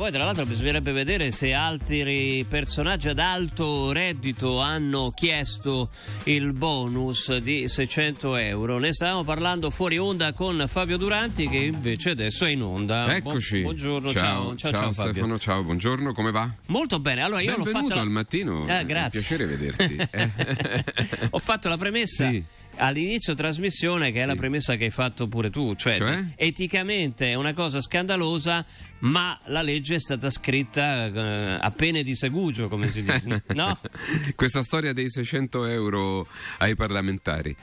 Poi tra l'altro bisognerebbe vedere se altri personaggi ad alto reddito hanno chiesto il bonus di 600 euro. Ne stavamo parlando fuori onda con Fabio Duranti che invece adesso è in onda. Eccoci. buongiorno, ciao, ciao, ciao, ciao Stefano, ciao, buongiorno, come va? Molto bene. Allora io Benvenuto l'ho fatto al mattino. Ah, eh, grazie. È un piacere vederti. Eh. Ho fatto la premessa. Sì all'inizio trasmissione, che è sì. la premessa che hai fatto pure tu, cioè, cioè, eticamente è una cosa scandalosa ma la legge è stata scritta eh, a pene di segugio, come si dice, no? Questa storia dei 600 euro ai parlamentari.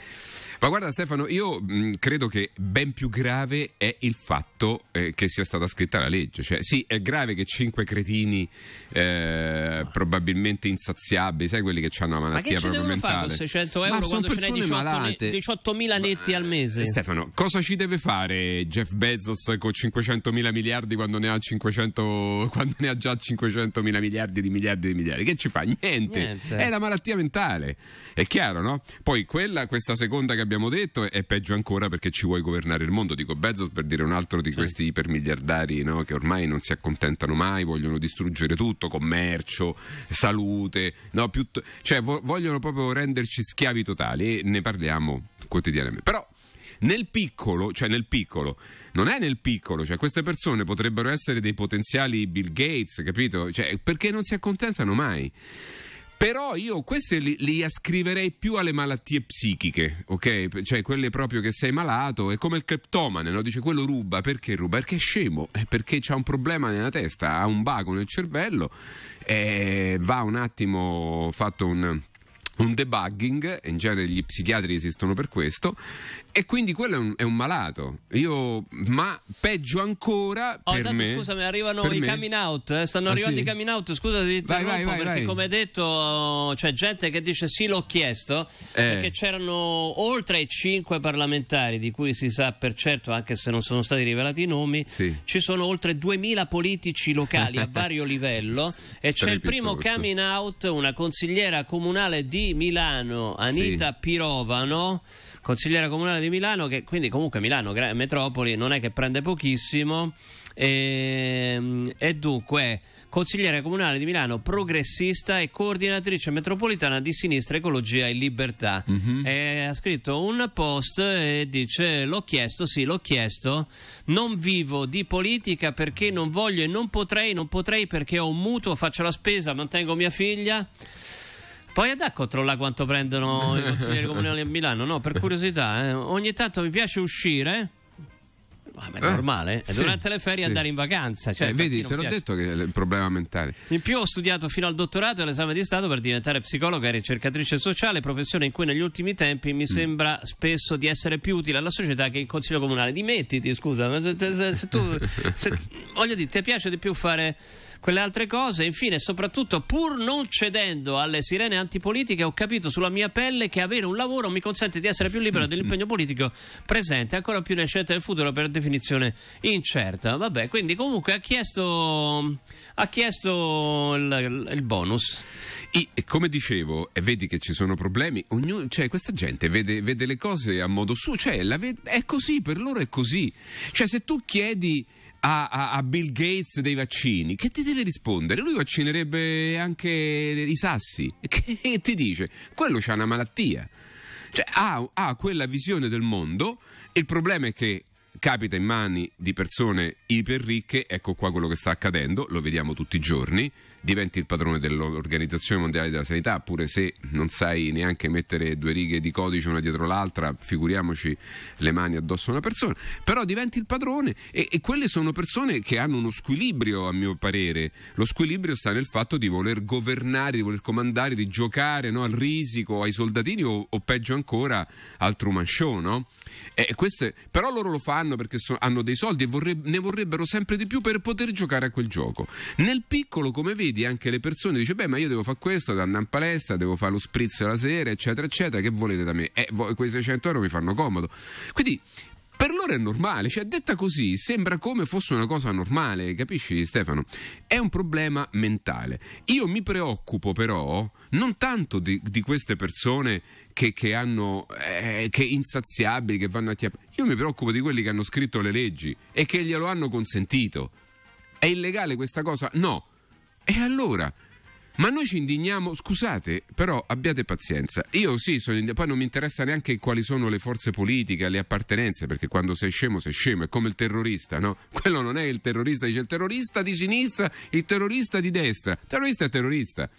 Ma guarda Stefano, io mh, mm, credo che ben più grave è il fatto eh, che sia stata scritta la legge. Cioè, sì, è grave che cinque cretini eh, probabilmente insaziabili, sai quelli che hanno la malattia ma proprio mentale. Ma 600 euro ma quando ce n'è 18.000 18 netti ma, al mese? Eh, Stefano, cosa ci deve fare Jeff Bezos con 500 mila miliardi quando ne ne ha 500, quando ne ha già 500 mila miliardi di miliardi di miliardi. Che ci fa? Niente. Niente. È la malattia mentale. È chiaro, no? Poi quella, questa seconda che abbiamo detto è peggio ancora perché ci vuoi governare il mondo. Dico Bezos per dire un altro di certo. questi ipermiliardari no? che ormai non si accontentano mai, vogliono distruggere tutto, commercio, salute, no? Piutto- cioè vo- vogliono proprio renderci schiavi totali e ne parliamo quotidianamente. Però nel piccolo, cioè nel piccolo, non è nel piccolo, cioè queste persone potrebbero essere dei potenziali Bill Gates, capito? Cioè, perché non si accontentano mai. Però io queste li, li, ascriverei più alle malattie psichiche, ok? Cioè quelle proprio che sei malato, è come il creptomane, no? Dice quello ruba, perché ruba? Perché è scemo, eh, perché ha un problema nella testa, ha un bago nel cervello, eh, va un attimo fatto un un debugging, in genere gli psichiatri esistono per questo, e quindi quello è un, è un malato. Io, ma peggio ancora oh, per tanto, me. Scusa, mi arrivano i me. coming out. Eh? Stanno ah, arrivando sì? i coming out. Scusa, ti vai, vai, vai, perché, come detto, c'è gente che dice sì, l'ho chiesto. Eh. Perché c'erano oltre ai 5 parlamentari, di cui si sa per certo, anche se non sono stati rivelati i nomi, sì. ci sono oltre 2000 politici locali a vario livello. E c'è il primo coming out, una consigliera comunale di Milano, Anita sì. Pirovano consigliera comunale di Milano, che quindi comunque Milano, metropoli, non è che prende pochissimo. E, ehm, e, dunque consigliere comunale di Milano progressista e coordinatrice metropolitana di Sinistra Ecologia e Libertà mm-hmm. e ha scritto un post e dice l'ho chiesto, sì l'ho chiesto non vivo di politica perché non voglio e non potrei non potrei perché ho un mutuo, faccio la spesa mantengo mia figlia poi andare a controllare quanto prendono i consiglieri comunali a Milano, no? Per curiosità, eh. ogni tanto mi piace uscire. Ah, ma è eh, normale. Eh, sì, durante le ferie sì. andare in vacanza. Cioè, eh, vedi, te l'ho piace. detto che è il problema mentale. In più ho studiato fino al dottorato e all'esame di Stato per diventare psicologa e ricercatrice sociale, professione in cui negli ultimi tempi mi mm. sembra spesso di essere più utile alla società che il Consiglio Comunale. Dimettiti, scusa, ma se, se tu... se, voglio dire, ti piace di più fare quelle altre cose. Infine, soprattutto, pur non cedendo alle sirene antipolitiche, ho capito sulla mia pelle che avere un lavoro mi consente di essere più libero dell'impegno politico presente, ancora più nelle scelte del futuro per definizione incerta. Vabbè, quindi comunque ha chiesto, ha chiesto il, il bonus. E, come dicevo, eh, vedi che ci sono problemi, ognuno, cioè, questa gente vede, vede, le cose a modo suo, cioè, ve- è così, per loro è così. Cioè, se tu chiedi a, a, a, Bill Gates dei vaccini, che ti deve rispondere? Lui vaccinerebbe anche i sassi, che ti dice? Quello c'ha una malattia. Cioè, ha, ha quella visione del mondo, il problema è che capita in mani di persone iperricche, ecco qua quello che sta accadendo, lo vediamo tutti i giorni, diventi il padrone dell'Organizzazione Mondiale della Sanità, pure se non sai neanche mettere due righe di codice una dietro l'altra, figuriamoci le mani addosso a una persona, però diventi il padrone e, e quelle sono persone che hanno uno squilibrio a mio parere, lo squilibrio sta nel fatto di voler governare, di voler comandare, di giocare no, al risico, ai soldatini o, o peggio ancora al Truman Show, no? E queste, però loro lo fanno perché so, hanno dei soldi e vorreb- ne vorrebbero sempre di più per poter giocare a quel gioco. Nel piccolo, come vedi, guidi anche le persone, dice beh ma io devo fare questo, devo andare in palestra, devo fare lo spritz la sera, eccetera, eccetera, che volete da me? Eh, quei 600 euro mi fanno comodo. Quindi per loro è normale, cioè detta così sembra come fosse una cosa normale, capisci Stefano? È un problema mentale. Io mi preoccupo però non tanto di, di queste persone che, che hanno, eh, che insaziabili, che vanno a chiappare, io mi preoccupo di quelli che hanno scritto le leggi e che glielo hanno consentito. È illegale questa cosa? No e allora? Ma noi ci indigniamo, scusate, però abbiate pazienza. Io sì, sono ind- poi non mi interessa neanche quali sono le forze politiche, le appartenenze, perché quando sei scemo sei scemo, è come il terrorista, no? Quello non è il terrorista, dice il terrorista di sinistra, il terrorista di destra. Il terrorista è terrorista,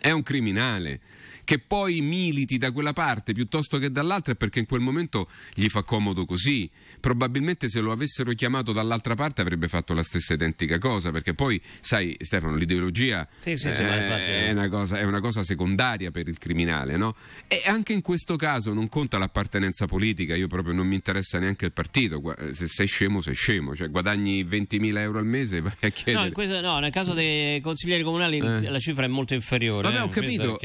è un criminale che poi militi da quella parte piuttosto che dall'altra è perché in quel momento gli fa comodo così. Probabilmente se lo avessero chiamato dall'altra parte avrebbe fatto la stessa identica cosa, perché poi, sai Stefano, l'ideologia sì, sì, sì, eh, è, una cosa, è, una cosa, secondaria per il criminale, no? E anche in questo caso non conta l'appartenenza politica, io proprio non mi interessa neanche il partito, se sei scemo sei scemo, cioè guadagni 20.000 euro al mese vai a chiedere. No, questo, no nel caso dei consiglieri comunali eh. la cifra è molto inferiore. Vabbè, ho eh, capito.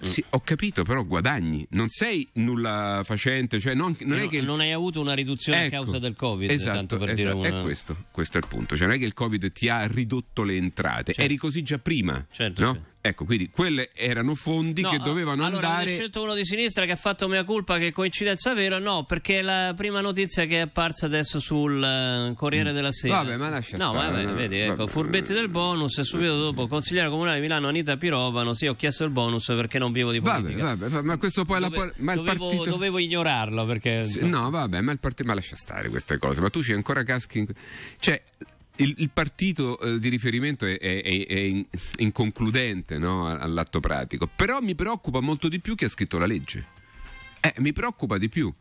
Mm. Sì, ho capito, però guadagni, non sei nulla facente, cioè non, non, è che... non hai avuto una riduzione ecco, a causa del Covid. Esatto, per esatto. Una... Questo, questo, è il punto, cioè non è che il Covid ti ha ridotto le entrate, certo. eri così già prima, certo, no? Sì. Ecco, quindi quelle erano fondi no, che dovevano allora andare. Allora, ho scelto uno di sinistra che ha fatto mia colpa, che coincidenza vera? No, perché è la prima notizia che è apparsa adesso sul uh, Corriere mm. della Sera. Vabbè, ma lascia no, stare. Vabbè, no, vedi, ecco, vabbè, ecco, furbetti del bonus e subito dopo consigliere comunale di Milano Anita Pirovano, sì, ho chiesto il bonus perché non vivo di politica. Vabbè, vabbè, ma questo poi Dove, la ma dovevo, partito dovevo ignorarlo perché sì, No, vabbè, ma il partito ma lascia stare queste cose, ma tu c'è ancora caschi in... cioè il, il, partito eh, di riferimento è, è, è inconcludente no? all'atto pratico, però mi preoccupa molto di più chi ha scritto la legge. Eh, mi preoccupa di più.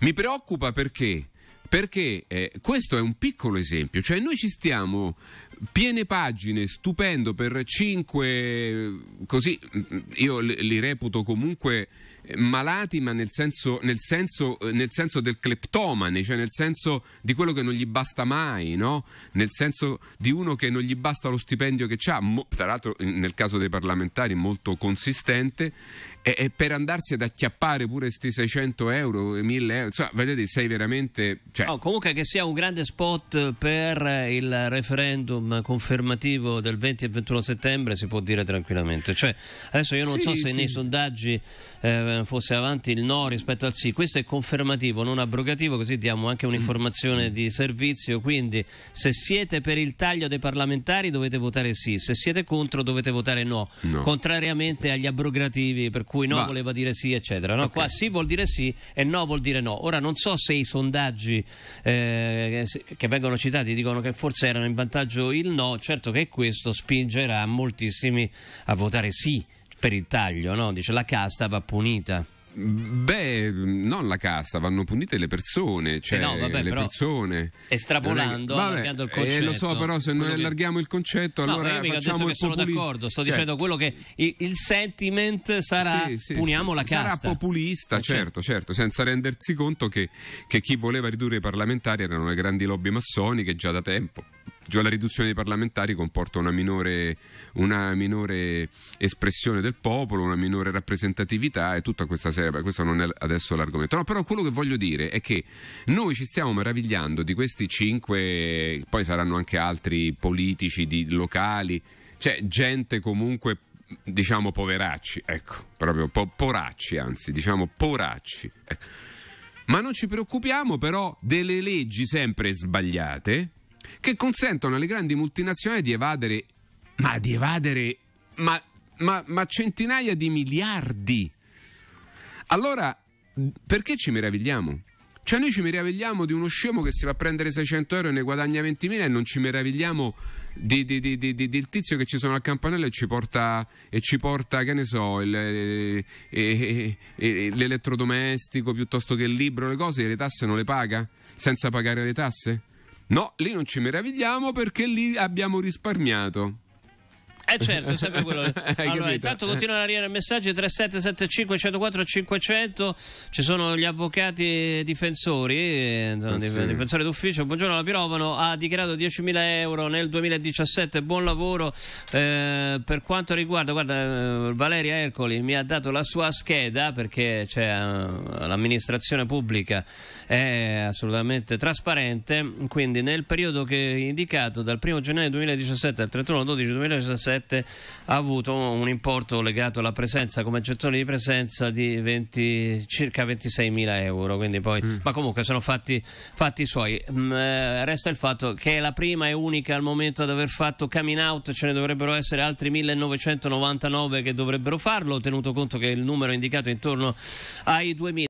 Mi preoccupa perché? Perché eh, questo è un piccolo esempio, cioè noi ci stiamo piene pagine stupendo per cinque, così mm, io li reputo comunque malati, ma nel senso, nel senso, eh, nel senso del cleptomane, cioè nel senso di quello che non gli basta mai, no? nel senso di uno che non gli basta lo stipendio che ha, tra l'altro nel caso dei parlamentari molto consistente, e, e per andarsi ad acchiappare pure questi 600 euro, 1000 euro, cioè, vedete, sei veramente... Cioè... No, comunque che sia un grande spot per il referendum confermativo del 20 e 21 settembre si può dire tranquillamente. Cioè, adesso io non sì, so se sì. nei sondaggi... Eh, fosse avanti il no rispetto al sì. Questo è confermativo, non abrogativo, così diamo anche un'informazione mm. di servizio. Quindi se siete per il taglio dei parlamentari dovete votare sì, se siete contro dovete votare no, no. contrariamente agli abrogativi per cui no Va. voleva dire sì, eccetera. No? Okay. Qua sì vuol dire sì e no vuol dire no. Ora non so se i sondaggi eh, che vengono citati dicono che forse erano in vantaggio il no, certo che questo spingerà moltissimi a votare sì per il taglio, no? Dice la casta va punita. Beh, non la casta, vanno punite le persone, eh, cioè eh no, vabbè, le persone. Estrapolando, vabbè, allargando il concetto. Eh, lo so, però se noi che... allarghiamo il concetto, no, allora io facciamo il sono populi... d'accordo, sto cioè... dicendo quello che il, il sentiment sarà sì, sì, puniamo sì, la casta. Sarà populista, eh, certo, certo, certo, senza rendersi conto che, che chi voleva ridurre i parlamentari erano le grandi lobby massoniche già da tempo. Già la riduzione dei parlamentari comporta una minore, una minore, espressione del popolo, una minore rappresentatività e tutta questa serie. Questo non è adesso l'argomento. No, però quello che voglio dire è che noi ci stiamo meravigliando di questi cinque, poi saranno anche altri politici di, locali, cioè gente comunque diciamo poveracci, ecco, proprio po- poracci, anzi, diciamo poracci. Ecco. Ma non ci preoccupiamo però delle leggi sempre sbagliate che consentono alle grandi multinazionali di evadere, ma di evadere, ma, ma, ma centinaia di miliardi. Allora, perché ci meravigliamo? Cioè noi ci meravigliamo di uno scemo che si va a prendere 600 euro e ne guadagna 20.000 e non ci meravigliamo di, di, di, del tizio che ci sono al campanello e ci porta, e ci porta che ne so, il, e, eh, e, eh, eh, l'elettrodomestico piuttosto che il libro, le cose, e le tasse non le paga? Senza pagare le tasse? No, lì non ci meravigliamo perché lì abbiamo risparmiato. Eh certo, sempre quello. Allora, intanto continuano ad arrivare messaggi 3775 104 500. Ci sono gli avvocati difensori, eh, insomma, eh sì. difensori d'ufficio. Buongiorno, la Pirovano ha dichiarato 10.000 euro nel 2017. Buon lavoro eh, per quanto riguarda, guarda, eh, Valeria Ercoli mi ha dato la sua scheda perché cioè, l'amministrazione pubblica è assolutamente trasparente. Quindi, nel periodo che è indicato dal 1 gennaio 2017 al 31 12 2017 2007 ha avuto un importo legato alla presenza come gettone di presenza di 20, circa 26 mila euro. Poi, mm. Ma comunque sono fatti, fatti suoi. Mm, eh, resta il fatto che è la prima e unica al momento ad aver fatto coming out, ce ne dovrebbero essere altri 1999 che dovrebbero farlo, tenuto conto che il numero indicato è intorno ai 2000.